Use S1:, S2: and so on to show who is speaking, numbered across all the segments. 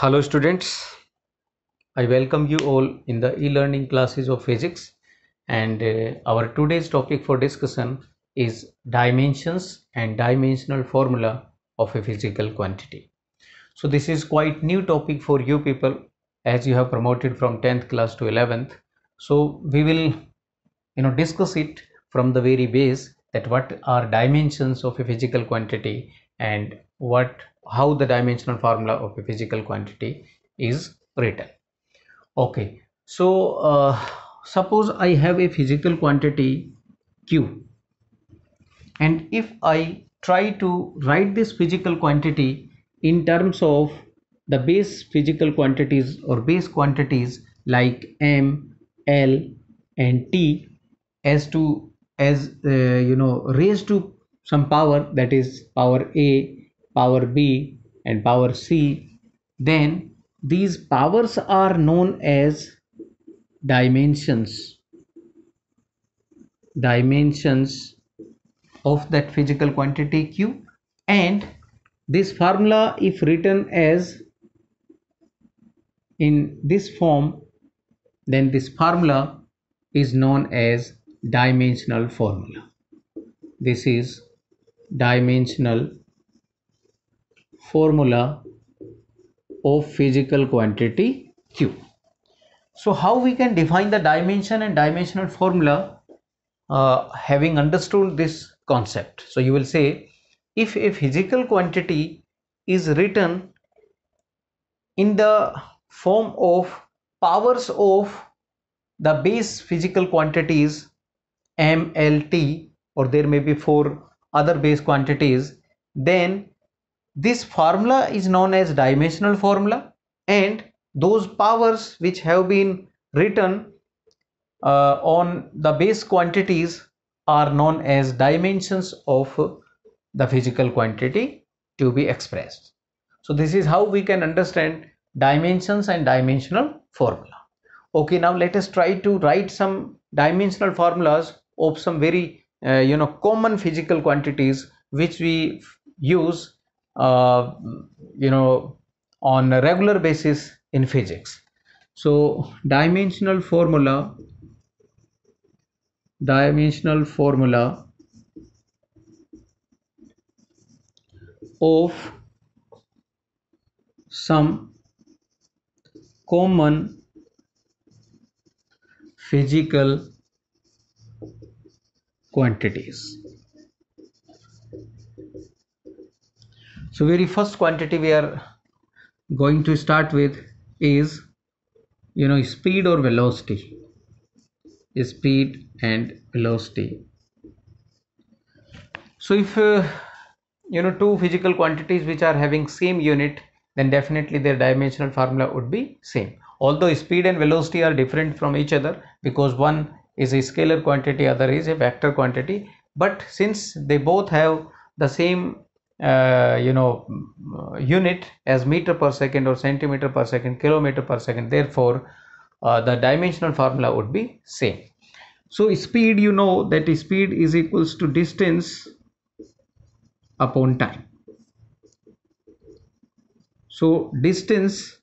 S1: Hello students, I welcome you all in the e-learning classes of physics and uh, our today's topic for discussion is dimensions and dimensional formula of a physical quantity. So this is quite new topic for you people as you have promoted from 10th class to 11th. So we will you know discuss it from the very base that what are dimensions of a physical quantity and what how the dimensional formula of a physical quantity is written okay so uh, suppose i have a physical quantity q and if i try to write this physical quantity in terms of the base physical quantities or base quantities like m l and t as to as uh, you know raised to some power that is power a power B and power C then these powers are known as dimensions dimensions of that physical quantity q and this formula if written as in this form then this formula is known as dimensional formula this is dimensional formula of physical quantity Q. So how we can define the dimension and dimensional formula uh, having understood this concept. So you will say if a physical quantity is written in the form of powers of the base physical quantities m, l, t or there may be four other base quantities then this formula is known as dimensional formula and those powers which have been written uh, on the base quantities are known as dimensions of the physical quantity to be expressed. So this is how we can understand dimensions and dimensional formula. Okay, now let us try to write some dimensional formulas of some very uh, you know common physical quantities which we use uh, you know on a regular basis in physics so dimensional formula dimensional formula of some common physical quantities so very first quantity we are going to start with is you know speed or velocity speed and velocity so if uh, you know two physical quantities which are having same unit then definitely their dimensional formula would be same although speed and velocity are different from each other because one is a scalar quantity other is a vector quantity but since they both have the same uh, you know unit as meter per second or centimeter per second kilometer per second therefore uh, the dimensional formula would be same so speed you know that speed is equals to distance upon time so distance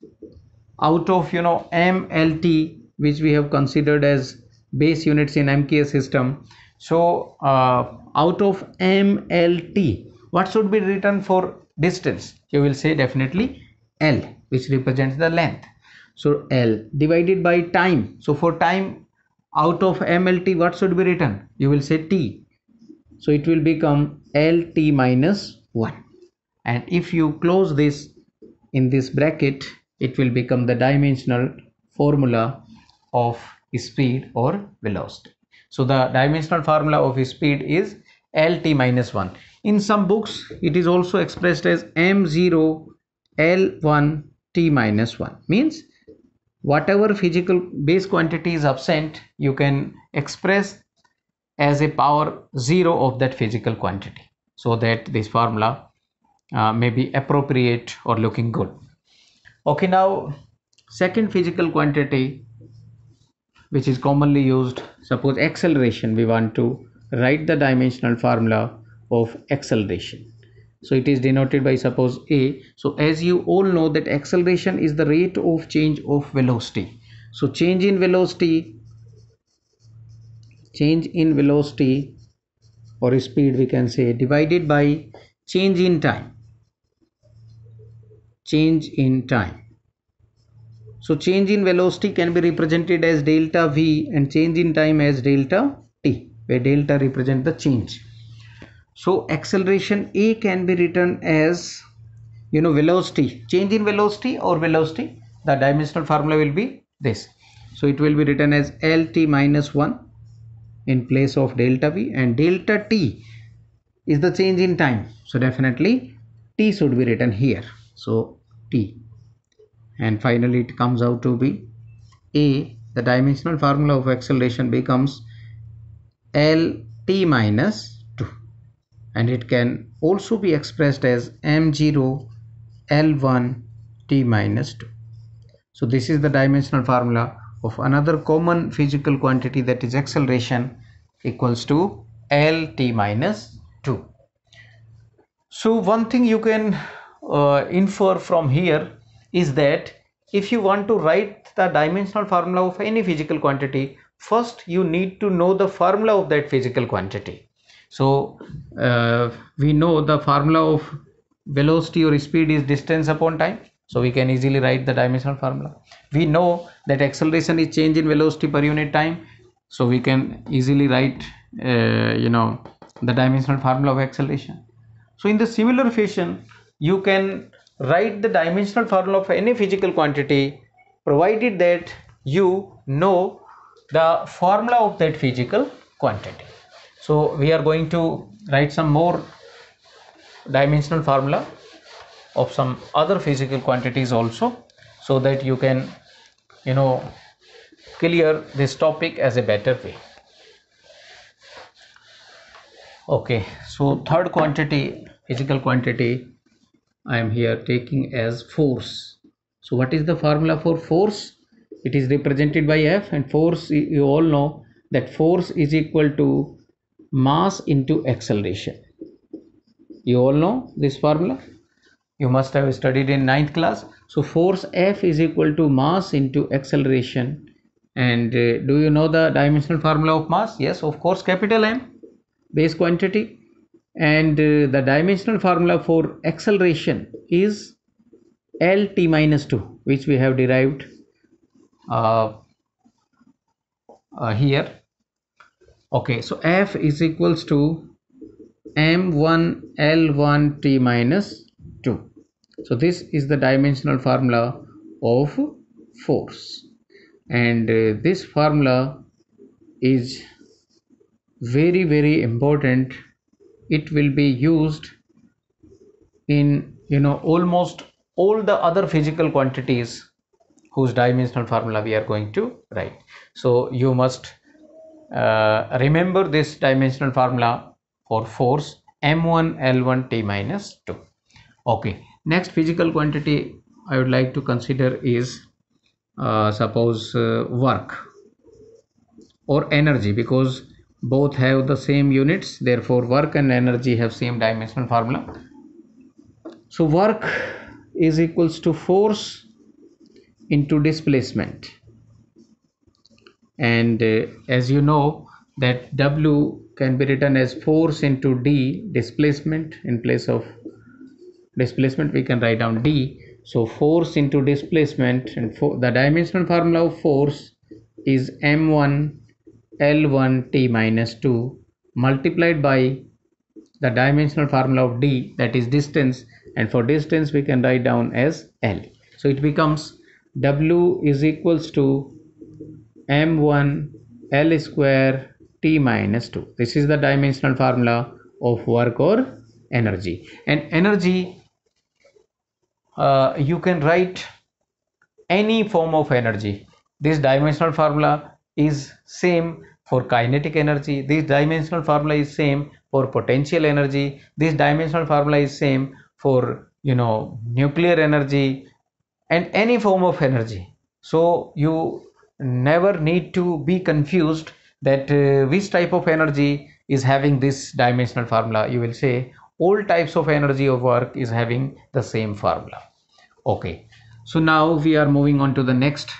S1: out of you know mlt which we have considered as base units in mks system so uh, out of mlt what should be written for distance you will say definitely L which represents the length so L divided by time so for time out of MLT what should be written you will say T so it will become LT minus 1 and if you close this in this bracket it will become the dimensional formula of speed or velocity so the dimensional formula of speed is lt minus 1 in some books, it is also expressed as M0 L1 T minus 1 means whatever physical base quantity is absent, you can express as a power 0 of that physical quantity so that this formula uh, may be appropriate or looking good. Okay, now second physical quantity which is commonly used, suppose acceleration, we want to write the dimensional formula of acceleration so it is denoted by suppose a so as you all know that acceleration is the rate of change of velocity so change in velocity change in velocity or speed we can say divided by change in time change in time so change in velocity can be represented as delta v and change in time as delta t where delta represent the change so acceleration a can be written as you know velocity change in velocity or velocity the dimensional formula will be this so it will be written as lt minus 1 in place of delta v and delta t is the change in time so definitely t should be written here so t and finally it comes out to be a the dimensional formula of acceleration becomes lt minus and it can also be expressed as m0 l1 t minus 2 so this is the dimensional formula of another common physical quantity that is acceleration equals to lt minus 2 so one thing you can uh, infer from here is that if you want to write the dimensional formula of any physical quantity first you need to know the formula of that physical quantity so uh, we know the formula of velocity or speed is distance upon time so we can easily write the dimensional formula we know that acceleration is change in velocity per unit time so we can easily write uh, you know the dimensional formula of acceleration so in the similar fashion you can write the dimensional formula of any physical quantity provided that you know the formula of that physical quantity so we are going to write some more dimensional formula of some other physical quantities also so that you can you know clear this topic as a better way okay so third quantity physical quantity i am here taking as force so what is the formula for force it is represented by f and force you all know that force is equal to mass into acceleration you all know this formula you must have studied in ninth class so force f is equal to mass into acceleration and uh, do you know the dimensional formula of mass yes of course capital m base quantity and uh, the dimensional formula for acceleration is lt minus 2 which we have derived uh, uh, here okay so f is equals to m1 l1 t minus 2 so this is the dimensional formula of force and uh, this formula is very very important it will be used in you know almost all the other physical quantities whose dimensional formula we are going to write so you must uh, remember this dimensional formula for force m1 l1 t minus 2 okay next physical quantity i would like to consider is uh, suppose uh, work or energy because both have the same units therefore work and energy have same dimensional formula so work is equals to force into displacement and uh, as you know that w can be written as force into d displacement in place of displacement we can write down d so force into displacement and for the dimensional formula of force is m1 l1 t minus 2 multiplied by the dimensional formula of d that is distance and for distance we can write down as l so it becomes w is equals to m1 l square t minus 2 this is the dimensional formula of work or energy and energy uh, you can write any form of energy this dimensional formula is same for kinetic energy this dimensional formula is same for potential energy this dimensional formula is same for you know nuclear energy and any form of energy so you never need to be confused that uh, which type of energy is having this dimensional formula you will say all types of energy of work is having the same formula okay so now we are moving on to the next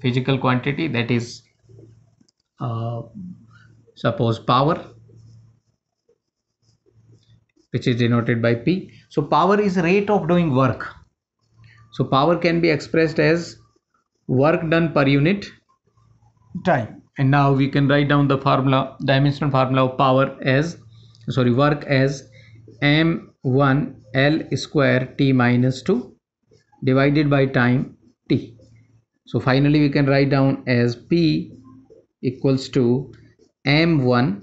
S1: physical quantity that is uh, suppose power which is denoted by p so power is rate of doing work so power can be expressed as work done per unit time and now we can write down the formula dimensional formula of power as sorry work as m1 l square t minus 2 divided by time t so finally we can write down as p equals to m1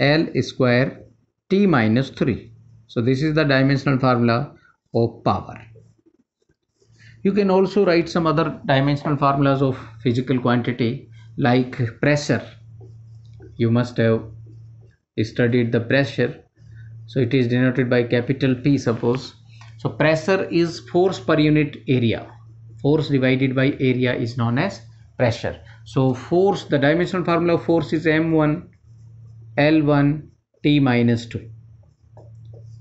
S1: l square t minus 3 so this is the dimensional formula of power you can also write some other dimensional formulas of physical quantity like pressure. You must have studied the pressure. So it is denoted by capital P suppose. So pressure is force per unit area. Force divided by area is known as pressure. So force, the dimensional formula of force is M1 L1 T minus 2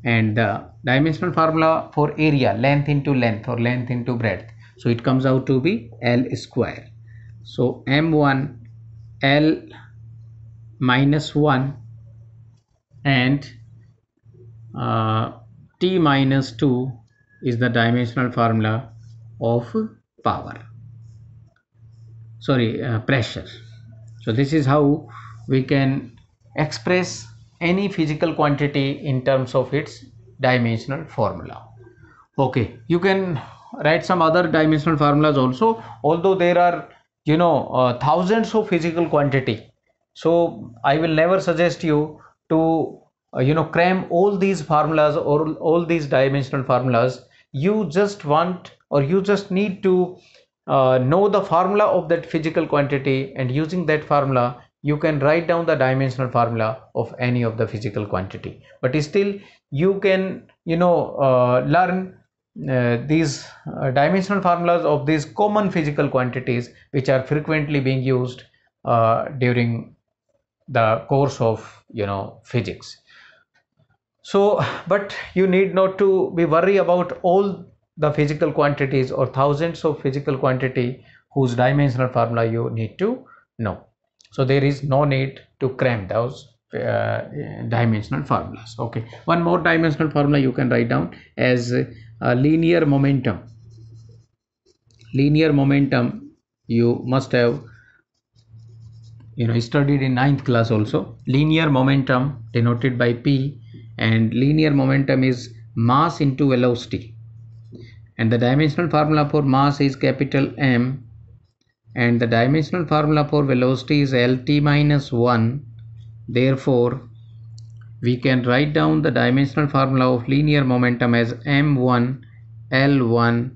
S1: and the dimensional formula for area length into length or length into breadth so it comes out to be L square so M1 L minus 1 and uh, T minus 2 is the dimensional formula of power sorry uh, pressure so this is how we can express any physical quantity in terms of its dimensional formula okay you can write some other dimensional formulas also although there are you know uh, thousands of physical quantity so i will never suggest you to uh, you know cram all these formulas or all these dimensional formulas you just want or you just need to uh, know the formula of that physical quantity and using that formula you can write down the dimensional formula of any of the physical quantity but still you can you know uh, learn uh, these uh, dimensional formulas of these common physical quantities which are frequently being used uh, during the course of you know physics so but you need not to be worry about all the physical quantities or thousands of physical quantity whose dimensional formula you need to know so there is no need to cram those uh, dimensional formulas okay one more dimensional formula you can write down as uh, linear momentum linear momentum you must have you know studied in ninth class also linear momentum denoted by p and linear momentum is mass into velocity and the dimensional formula for mass is capital m and the dimensional formula for velocity is Lt minus 1 therefore we can write down the dimensional formula of linear momentum as m1 l1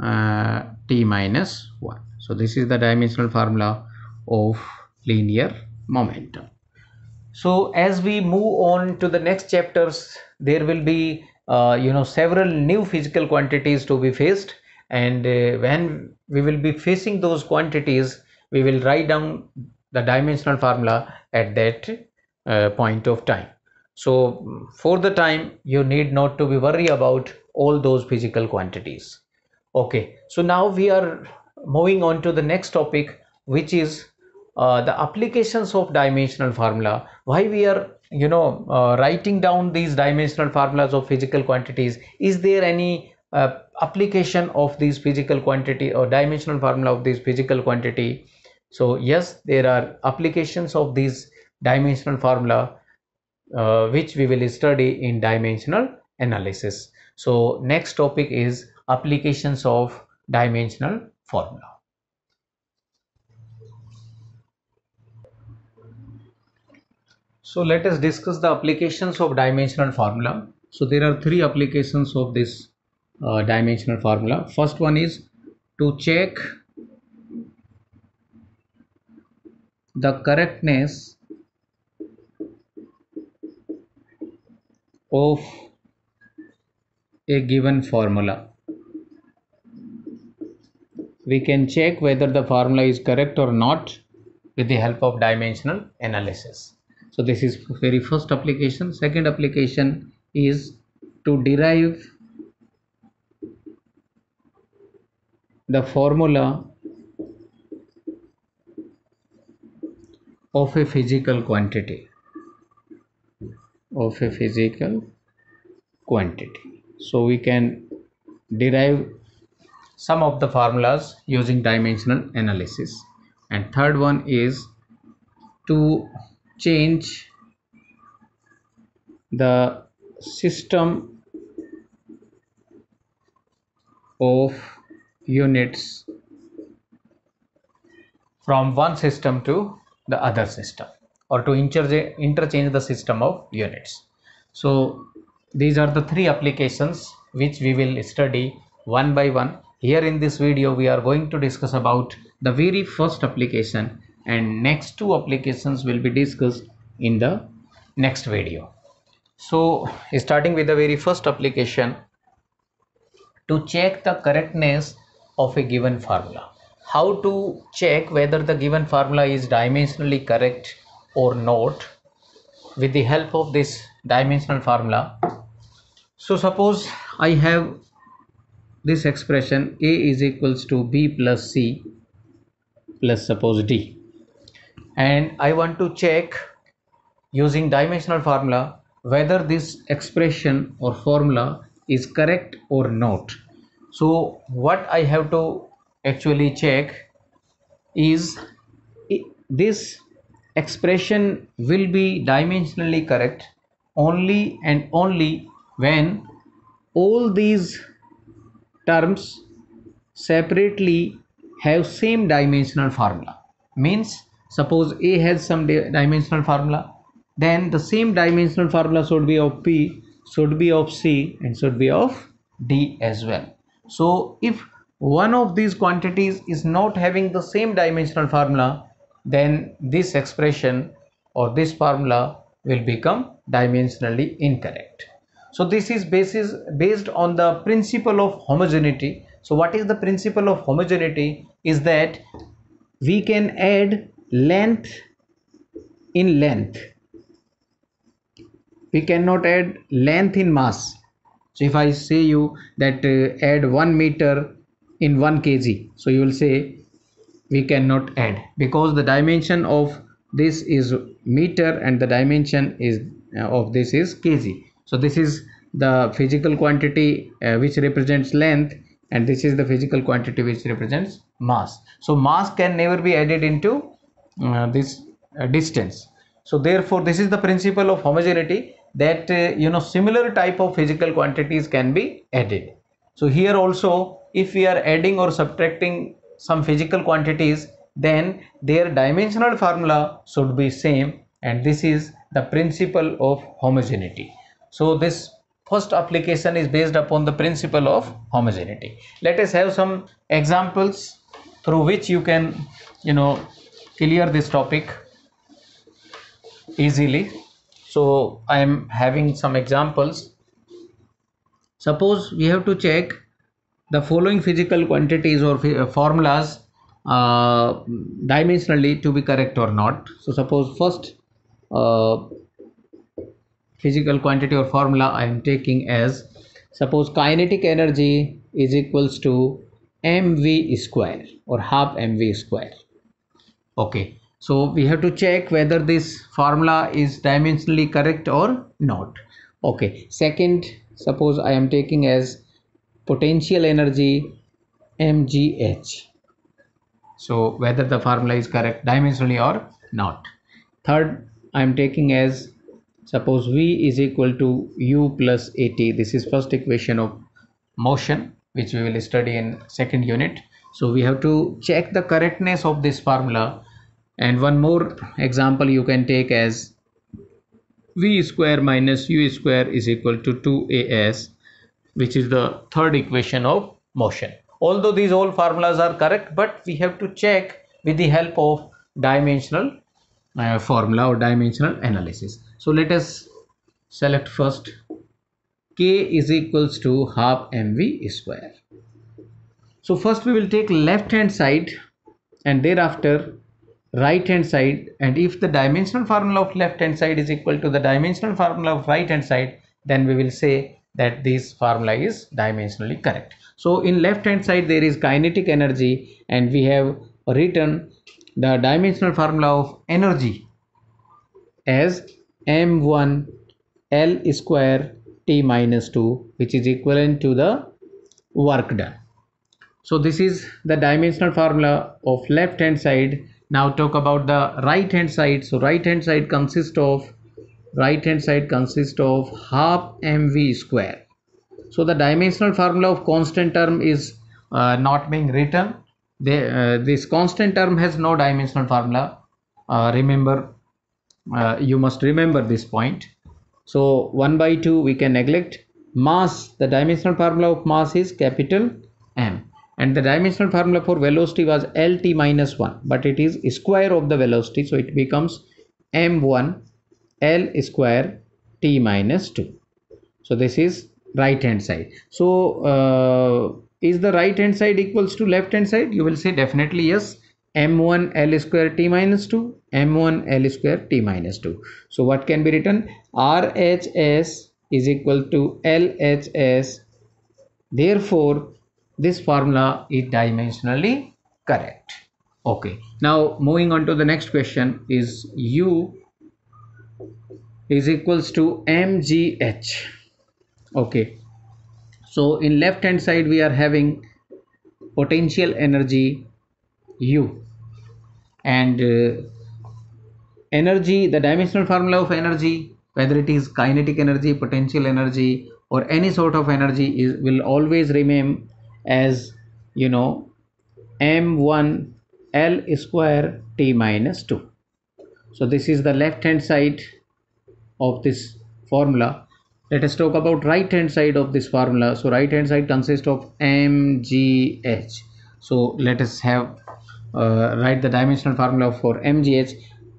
S1: uh, t minus 1 so this is the dimensional formula of linear momentum so as we move on to the next chapters there will be uh, you know several new physical quantities to be faced and uh, when we will be facing those quantities we will write down the dimensional formula at that uh, point of time so for the time you need not to be worry about all those physical quantities okay so now we are moving on to the next topic which is uh, the applications of dimensional formula why we are you know uh, writing down these dimensional formulas of physical quantities is there any uh, application of these physical quantity or dimensional formula of these physical quantity so yes there are applications of these dimensional formula uh, which we will study in dimensional analysis so next topic is applications of dimensional formula so let us discuss the applications of dimensional formula so there are three applications of this uh, dimensional formula first one is to check the correctness of a given formula we can check whether the formula is correct or not with the help of dimensional analysis so this is very first application second application is to derive the formula of a physical quantity of a physical quantity so we can derive some of the formulas using dimensional analysis and third one is to change the system of units from one system to the other system or to interchange the system of units. So these are the three applications which we will study one by one. Here in this video we are going to discuss about the very first application and next two applications will be discussed in the next video. So starting with the very first application to check the correctness of a given formula. How to check whether the given formula is dimensionally correct or not with the help of this dimensional formula. So suppose I have this expression A is equals to B plus C plus suppose D and I want to check using dimensional formula whether this expression or formula is correct or not so what i have to actually check is this expression will be dimensionally correct only and only when all these terms separately have same dimensional formula means suppose a has some dimensional formula then the same dimensional formula should be of p should be of c and should be of d as well so if one of these quantities is not having the same dimensional formula then this expression or this formula will become dimensionally incorrect so this is basis based on the principle of homogeneity so what is the principle of homogeneity is that we can add length in length we cannot add length in mass so if i say you that uh, add 1 meter in 1 kg so you will say we cannot add because the dimension of this is meter and the dimension is uh, of this is kg so this is the physical quantity uh, which represents length and this is the physical quantity which represents mass so mass can never be added into uh, this uh, distance so therefore this is the principle of homogeneity that uh, you know similar type of physical quantities can be added so here also if we are adding or subtracting some physical quantities then their dimensional formula should be same and this is the principle of homogeneity so this first application is based upon the principle of homogeneity let us have some examples through which you can you know clear this topic easily so i am having some examples suppose we have to check the following physical quantities or uh, formulas uh, dimensionally to be correct or not so suppose first uh, physical quantity or formula i am taking as suppose kinetic energy is equals to mv square or half mv square okay so we have to check whether this formula is dimensionally correct or not okay second suppose i am taking as potential energy mgh so whether the formula is correct dimensionally or not third i am taking as suppose v is equal to u plus at this is first equation of motion which we will study in second unit so we have to check the correctness of this formula and one more example you can take as v square minus u square is equal to 2as which is the third equation of motion although these all formulas are correct but we have to check with the help of dimensional uh, formula or dimensional analysis so let us select first k is equals to half mv square so first we will take left hand side and thereafter right hand side and if the dimensional formula of left hand side is equal to the dimensional formula of right hand side then we will say that this formula is dimensionally correct so in left hand side there is kinetic energy and we have written the dimensional formula of energy as m1 l square t minus 2 which is equivalent to the work done so this is the dimensional formula of left hand side now talk about the right hand side so right hand side consists of right hand side consists of half mv square so the dimensional formula of constant term is uh, not being written uh, this constant term has no dimensional formula uh, remember uh, you must remember this point so 1 by 2 we can neglect mass the dimensional formula of mass is capital m and the dimensional formula for velocity was lt minus 1 but it is square of the velocity so it becomes m1 l square t minus 2 so this is right hand side so uh, is the right hand side equals to left hand side you will say definitely yes m1 l square t minus 2 m1 l square t minus 2 so what can be written rhs is equal to lhs therefore this formula is dimensionally correct okay now moving on to the next question is u is equals to mgh okay so in left hand side we are having potential energy u and uh, energy the dimensional formula of energy whether it is kinetic energy potential energy or any sort of energy is will always remain as you know m1 l square t minus 2 so this is the left hand side of this formula let us talk about right hand side of this formula so right hand side consists of mgh so let us have uh, write the dimensional formula for mgh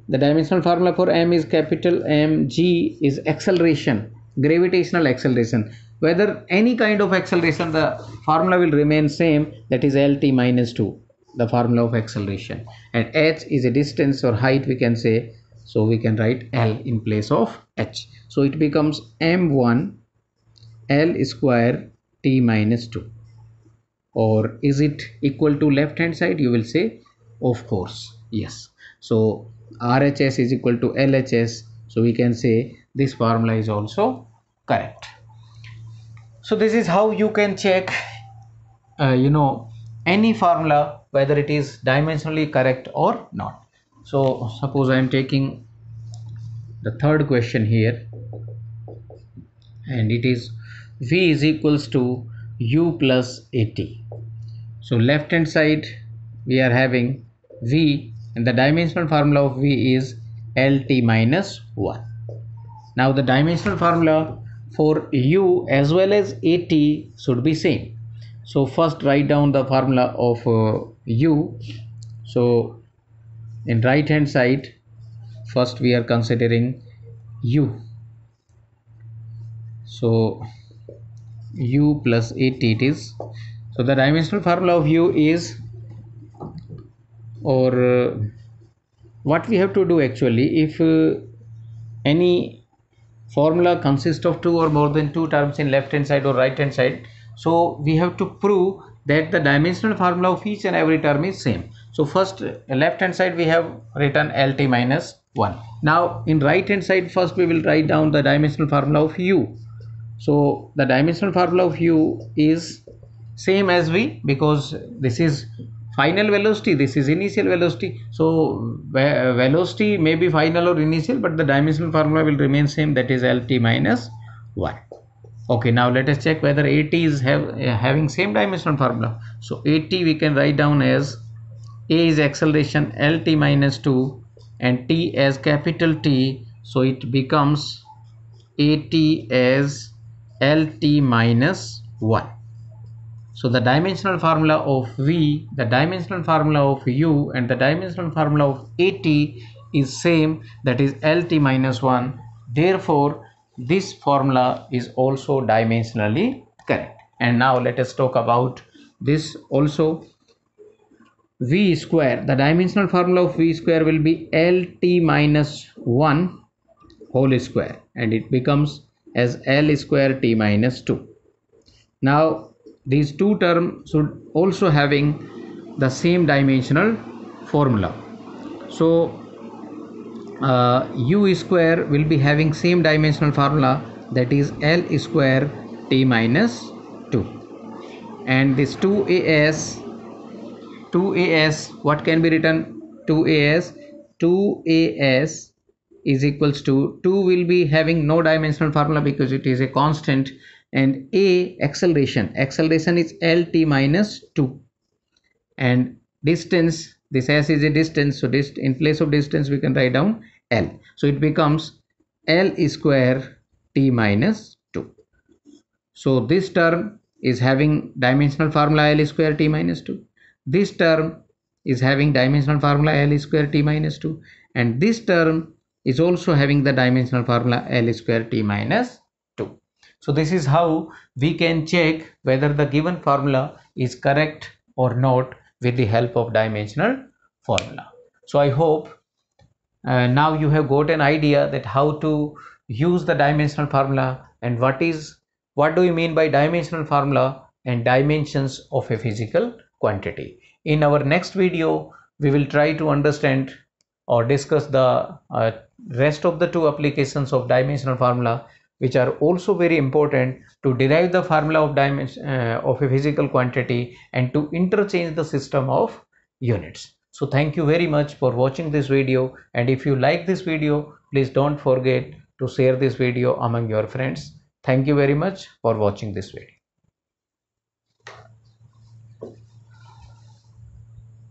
S1: the dimensional formula for m is capital mg is acceleration gravitational acceleration whether any kind of acceleration the formula will remain same that is lt minus 2 the formula of acceleration and h is a distance or height we can say so we can write l in place of h so it becomes m1 l square t minus 2 or is it equal to left hand side you will say of course yes so rhs is equal to lhs so we can say this formula is also correct so this is how you can check uh, you know any formula whether it is dimensionally correct or not so suppose i am taking the third question here and it is v is equals to u plus 80 so left hand side we are having v and the dimensional formula of v is lt minus 1 now the dimensional formula for u as well as at should be same so first write down the formula of uh, u so in right hand side first we are considering u so u plus at it is so the dimensional formula of u is or uh, what we have to do actually if uh, any formula consists of two or more than two terms in left hand side or right hand side so we have to prove that the dimensional formula of each and every term is same so first left hand side we have written lt minus 1 now in right hand side first we will write down the dimensional formula of u so the dimensional formula of u is same as v because this is final velocity this is initial velocity so velocity may be final or initial but the dimensional formula will remain same that is lt minus 1 okay now let us check whether at is have uh, having same dimensional formula so at we can write down as a is acceleration lt minus 2 and t as capital t so it becomes at as lt minus 1 so the dimensional formula of V, the dimensional formula of U and the dimensional formula of AT is same that is LT minus 1. Therefore, this formula is also dimensionally correct. And now let us talk about this also V square. The dimensional formula of V square will be LT minus 1 whole square and it becomes as L square T minus 2. Now these two terms should also having the same dimensional formula so uh, u square will be having same dimensional formula that is l square t minus 2 and this 2as 2as what can be written 2as 2as is equals to 2 will be having no dimensional formula because it is a constant and a acceleration acceleration is lt minus 2 and distance this s is a distance so dist in place of distance we can write down l so it becomes l square t minus 2 so this term is having dimensional formula l square t minus 2 this term is having dimensional formula l square t minus 2 and this term is also having the dimensional formula l square t minus so this is how we can check whether the given formula is correct or not with the help of dimensional formula. So I hope uh, now you have got an idea that how to use the dimensional formula and what is what do we mean by dimensional formula and dimensions of a physical quantity. In our next video, we will try to understand or discuss the uh, rest of the two applications of dimensional formula which are also very important to derive the formula of dimension uh, of a physical quantity and to interchange the system of units. So thank you very much for watching this video and if you like this video please don't forget to share this video among your friends. Thank you very much for watching this video.